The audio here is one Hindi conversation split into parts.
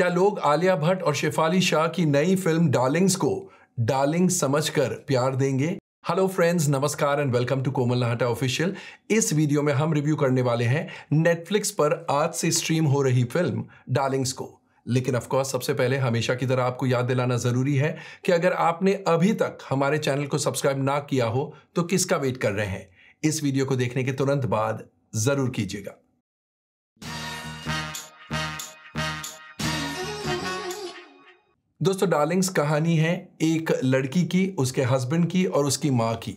क्या लोग आलिया भट्ट और शेफाली शाह की नई फिल्म डार्लिंग्स को डार्लिंग समझकर प्यार देंगे हेलो फ्रेंड्स नमस्कार and welcome to Komal Nahata official इस वीडियो में हम रिव्यू करने वाले हैं नेटफ्लिक्स पर आज से स्ट्रीम हो रही फिल्म डार्लिंग्स को लेकिन ऑफ कोर्स सबसे पहले हमेशा की तरह आपको याद दिलाना ज़रूरी है कि अगर आपने अभी तक हमारे चैनल को सब्सक्राइब ना किया हो तो किसका वेट कर रहे हैं इस वीडियो को देखने के तुरंत बाद ज़रूर कीजिएगा दोस्तों डार्लिंग्स कहानी है एक लड़की की उसके हस्बैंड की और उसकी माँ की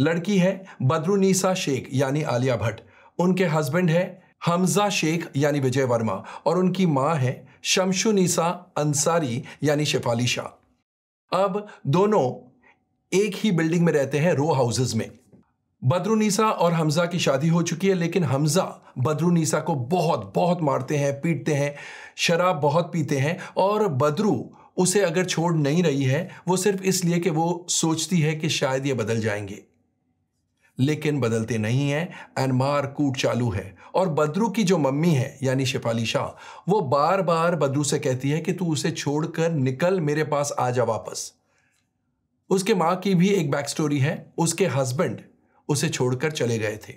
लड़की है बद्रुनीसा शेख यानी आलिया भट्ट उनके हस्बैंड है हमजा शेख यानी विजय वर्मा और उनकी माँ है शमशुनीसा अंसारी यानी शेफाली शाह अब दोनों एक ही बिल्डिंग में रहते हैं रो हाउसेज में बद्रुनीसा और हमजा की शादी हो चुकी है लेकिन हमजा बदरूनीसा को बहुत बहुत मारते हैं पीटते हैं शराब बहुत पीते हैं और बदरू उसे अगर छोड़ नहीं रही है वो सिर्फ इसलिए कि वो सोचती है कि शायद ये बदल जाएंगे लेकिन बदलते नहीं हैं मार कूट चालू है और बदरू की जो मम्मी है यानी शिफाली शाह वो बार बार बदरू से कहती है कि तू उसे छोड़कर निकल मेरे पास आ जा वापस उसके माँ की भी एक बैक स्टोरी है उसके हस्बैंड उसे छोड़कर चले गए थे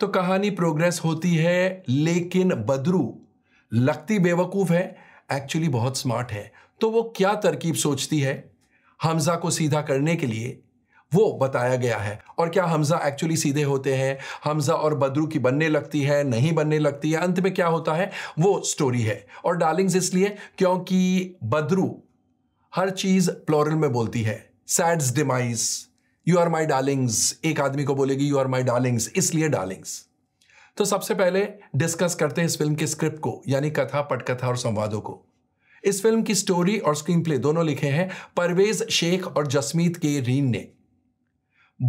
तो कहानी प्रोग्रेस होती है लेकिन बदरू लगती बेवकूफ़ है एक्चुअली बहुत स्मार्ट है तो वो क्या तरकीब सोचती है हमजा को सीधा करने के लिए वो बताया गया है और क्या हमजा एक्चुअली सीधे होते हैं हमजा और बदरू की बनने लगती है नहीं बनने लगती है अंत में क्या होता है वो स्टोरी है और डार्लिंग्स इसलिए क्योंकि बदरू हर चीज़ प्लोरल में बोलती है सैड्स डिमाइज यू आर माई डार्लिंग्स एक आदमी को बोलेगी यू आर माई डार्लिंग्स इसलिए डार्लिंग्स तो सबसे पहले डिस्कस करते हैं इस फिल्म के स्क्रिप्ट को यानी कथा पटकथा और संवादों को इस फिल्म की स्टोरी और स्क्रीन प्ले दोनों लिखे हैं परवेज शेख और जसमीत के रीन ने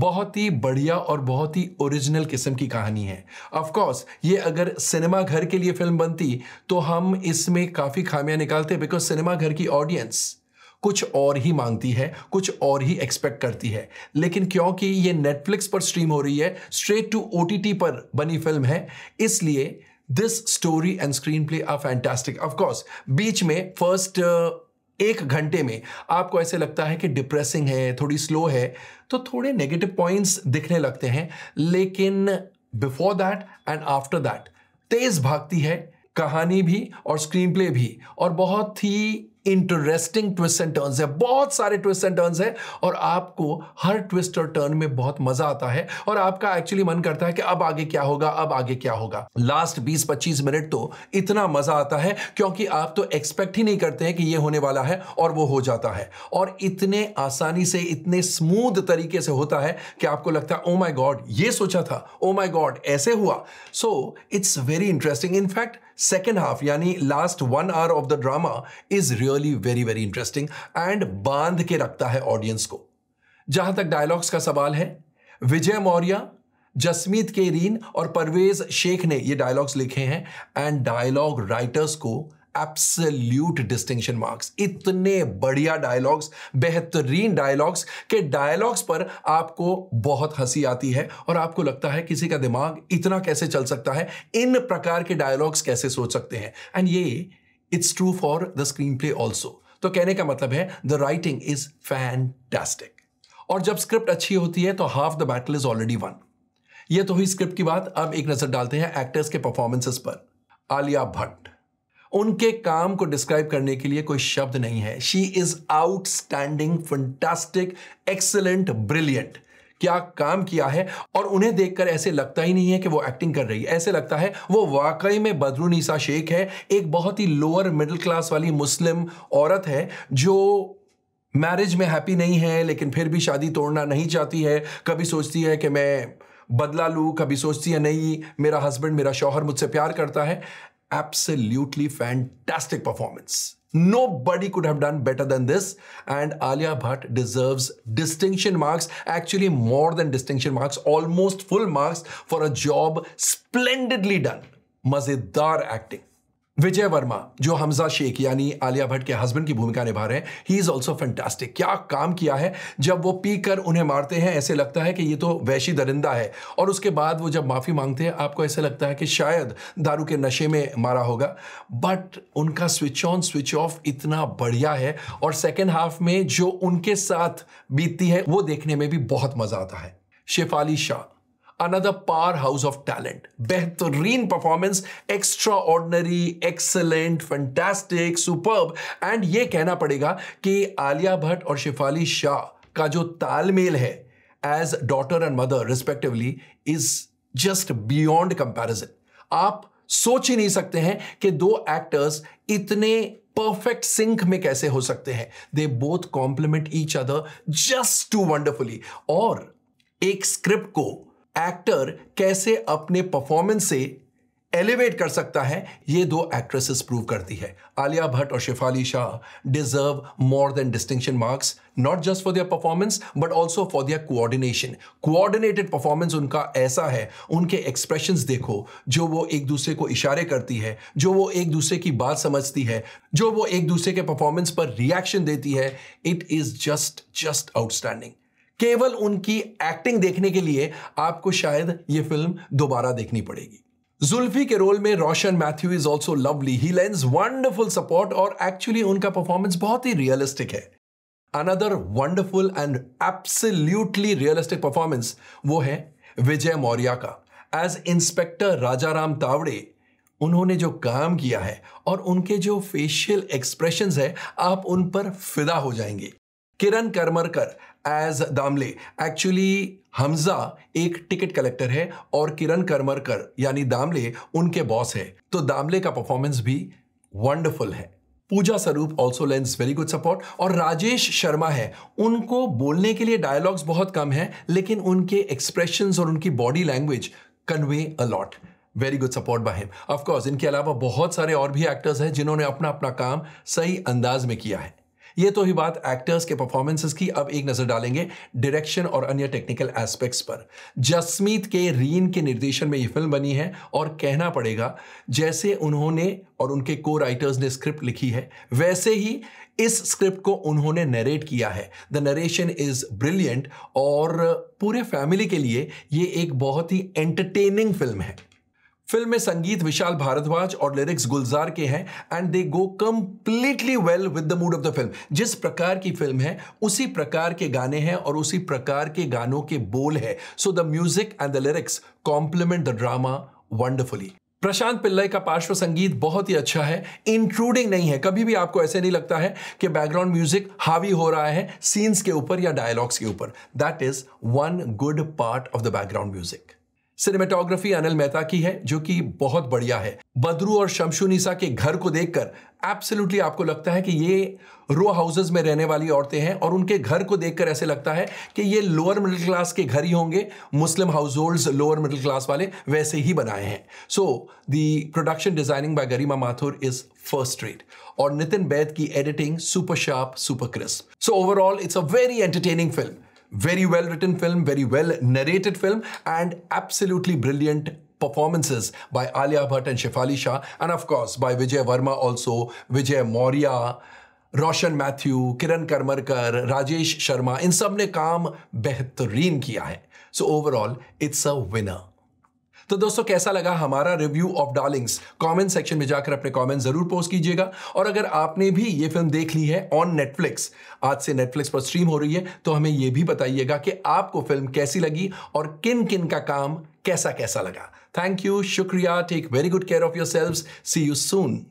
बहुत ही बढ़िया और बहुत ही ओरिजिनल किस्म की कहानी है ऑफ कोर्स ये अगर सिनेमा घर के लिए फिल्म बनती तो हम इसमें काफ़ी खामियां निकालते बिकॉज सिनेमा घर की ऑडियंस कुछ और ही मांगती है कुछ और ही एक्सपेक्ट करती है लेकिन क्योंकि ये नेटफ्लिक्स पर स्ट्रीम हो रही है स्ट्रेट टू ओ पर बनी फिल्म है इसलिए this story and screen play are fantastic of course बीच में फर्स्ट uh, एक घंटे में आपको ऐसे लगता है कि डिप्रेसिंग है थोड़ी स्लो है तो थोड़े नेगेटिव पॉइंट्स दिखने लगते हैं लेकिन before that and after that तेज भागती है कहानी भी और स्क्रीन प्ले भी और बहुत ही इंटरेस्टिंग ट्विस्ट एंड टर्न्स है बहुत सारे ट्विस्ट एंड टर्न्स है और आपको हर ट्विस्ट और टर्न में बहुत मजा आता है और आपका एक्चुअली मन करता है कि अब आगे क्या होगा अब आगे क्या होगा लास्ट 20-25 मिनट तो इतना मजा आता है क्योंकि आप तो एक्सपेक्ट ही नहीं करते हैं कि ये होने वाला है और वो हो जाता है और इतने आसानी से इतने स्मूद तरीके से होता है कि आपको लगता है ओ माई गॉड ये सोचा था ओ माई गॉड ऐसे हुआ so it's very interesting in fact second half यानी last one hour of the drama is really very very interesting and बांध के रखता है ऑडियंस को जहां तक डायलॉग्स का सवाल है विजय मौर्य जसमीत केरीन और परवेज शेख ने ये डायलॉग्स लिखे हैं एंड डायलॉग राइटर्स को एब्सल्यूट डिस्टिंक्शन मार्क्स इतने बढ़िया डायलॉग्स बेहतरीन डायलॉग्स के डायलॉग्स पर आपको बहुत हंसी आती है और आपको लगता है किसी का दिमाग इतना कैसे चल सकता है इन प्रकार के डायलॉग्स कैसे सोच सकते हैं एंड ये it's true for the screen play also तो कहने का मतलब है द राइटिंग इज फैंटेस्टिक और जब स्क्रिप्ट अच्छी होती है तो half the battle is already won ये तो हुई स्क्रिप्ट की बात अब एक नजर डालते हैं एक्टर्स के परफॉर्मेंसेस पर आलिया भट्ट उनके काम को डिस्क्राइब करने के लिए कोई शब्द नहीं है she is outstanding fantastic excellent brilliant क्या काम किया है और उन्हें देखकर ऐसे लगता ही नहीं है कि वो एक्टिंग कर रही है ऐसे लगता है वो वाकई में बदरूनिसा शेख है एक बहुत ही लोअर मिडिल क्लास वाली मुस्लिम औरत है जो मैरिज में हैप्पी नहीं है लेकिन फिर भी शादी तोड़ना नहीं चाहती है कभी सोचती है कि मैं बदला लूँ कभी सोचती है नहीं मेरा हस्बैंड मेरा शौहर मुझसे प्यार करता है absolutely fantastic performance. Nobody could have done better than this and Alia Bhatt deserves distinction marks, actually more than distinction marks, almost full marks for a job splendidly done. Mazidar acting. विजय वर्मा जो हमजा शेख यानी आलिया भट्ट के हस्बैंड की भूमिका निभा रहे हैं ही इज़ ऑल्सो फैंटास्टिक क्या काम किया है जब वो पी कर उन्हें मारते हैं ऐसे लगता है कि ये तो वैशी दरिंदा है और उसके बाद वो जब माफ़ी मांगते हैं आपको ऐसे लगता है कि शायद दारू के नशे में मारा होगा बट उनका स्विच ऑन स्विच ऑफ इतना बढ़िया है और सेकेंड हाफ में जो उनके साथ बीतती है वो देखने में भी बहुत मज़ा आता है Shefali Shah power of talent बेहतरीन performance extraordinary excellent fantastic superb and ये कहना पड़ेगा कि आलिया भट्ट और शिफाली शाह का जो तालमेल है as daughter and mother respectively is just beyond comparison आप सोच ही नहीं सकते हैं कि दो एक्टर्स इतने परफेक्ट सिंक में कैसे हो सकते हैं they both complement each other just too wonderfully और एक स्क्रिप्ट को एक्टर कैसे अपने परफॉर्मेंस से एलिवेट कर सकता है ये दो एक्ट्रेसेस प्रूव करती है आलिया भट्ट और Shefali Shah deserve more than distinction marks not just for their performance but also for their coordination coordinated performance उनका ऐसा है उनके एक्सप्रेशन देखो जो वो एक दूसरे को इशारे करती है जो वो एक दूसरे की बात समझती है जो वो एक दूसरे के परफॉर्मेंस पर रिएक्शन देती है it is just just outstanding केवल उनकी एक्टिंग देखने के लिए आपको शायद ये फिल्म दोबारा देखनी पड़ेगी जुल्फी के रोल में Roshan Mathew is also lovely he lends wonderful support और एक्चुअली उनका परफॉर्मेंस बहुत ही रियलिस्टिक है another wonderful and absolutely realistic performance वो है विजय मौर्य का एज इंस्पेक्टर राजा राम तावड़े उन्होंने जो काम किया है और उनके जो फेशियल एक्सप्रेशन है आप उन पर फिदा हो जाएंगे किरण करमरकर एज दामले एक्चुअली हमजा एक टिकट कलेक्टर है और किरण करमरकर यानी दामले उनके बॉस है तो दामले का परफॉर्मेंस भी वंडरफुल है Pooja Swaroop also lends very good support और राजेश शर्मा है उनको बोलने के लिए डायलॉग्स बहुत कम है लेकिन उनके एक्सप्रेशन और उनकी body language convey a lot very good support by him of course इनके अलावा बहुत सारे और भी एक्टर्स हैं जिन्होंने अपना अपना काम सही अंदाज में किया है ये तो ही बात एक्टर्स के परफॉर्मेंसेस की अब एक नजर डालेंगे डायरेक्शन और अन्य टेक्निकल एस्पेक्ट्स पर जसमीत के रीन के निर्देशन में ये फिल्म बनी है और कहना पड़ेगा जैसे उन्होंने और उनके को राइटर्स ने स्क्रिप्ट लिखी है वैसे ही इस स्क्रिप्ट को उन्होंने नरेट किया है द नरेशन इज ब्रिलियंट और पूरे फैमिली के लिए ये एक बहुत ही एंटरटेनिंग फिल्म है फिल्म में संगीत विशाल भारद्वाज और लिरिक्स गुलजार के हैं and they go completely well with the mood of the film जिस प्रकार की फिल्म है उसी प्रकार के गाने हैं और उसी प्रकार के गानों के बोल है so the music and the lyrics complement the drama wonderfully Prashant Pillai का पार्श्व संगीत बहुत ही अच्छा है इंक्लूडिंग नहीं है कभी भी आपको ऐसे नहीं लगता है कि बैकग्राउंड म्यूजिक हावी हो रहा है सीन्स के ऊपर या डायलॉग्स के ऊपर that is one good part of the background music cinematography Anil Mehta की है जो कि बहुत बढ़िया है बद्रू और शमशुनिसा के घर को देखकर एब्सोल्युटली आपको लगता है कि ये रो हाउसेज में रहने वाली औरतें हैं और उनके घर को देखकर ऐसे लगता है कि ये लोअर मिडिल क्लास के घर ही होंगे Muslim households lower middle class वाले वैसे ही बनाए हैं so the production designing by Garima Mathur is first rate और नितिन बैद की editing super sharp super crisp so overall it's a very entertaining film Very well written film, very well narrated film, and absolutely brilliant performances by Alia Bhatt and Shefali Shah, and of course by Vijay Verma also, Vijay Maurya, Roshan Mathew Kiran Karmarkar Rajesh Sharma इन सब ने काम बेहतरीन किया है so overall it's a winner तो दोस्तों कैसा लगा हमारा review of Darlings comment section में जाकर अपने कमेंट जरूर पोस्ट कीजिएगा और अगर आपने भी ये फिल्म देख ली है ऑन नेटफ्लिक्स आज से नेटफ्लिक्स पर स्ट्रीम हो रही है तो हमें यह भी बताइएगा कि आपको फिल्म कैसी लगी और किन किन का काम कैसा कैसा लगा थैंक यू शुक्रिया take very good care of your see you soon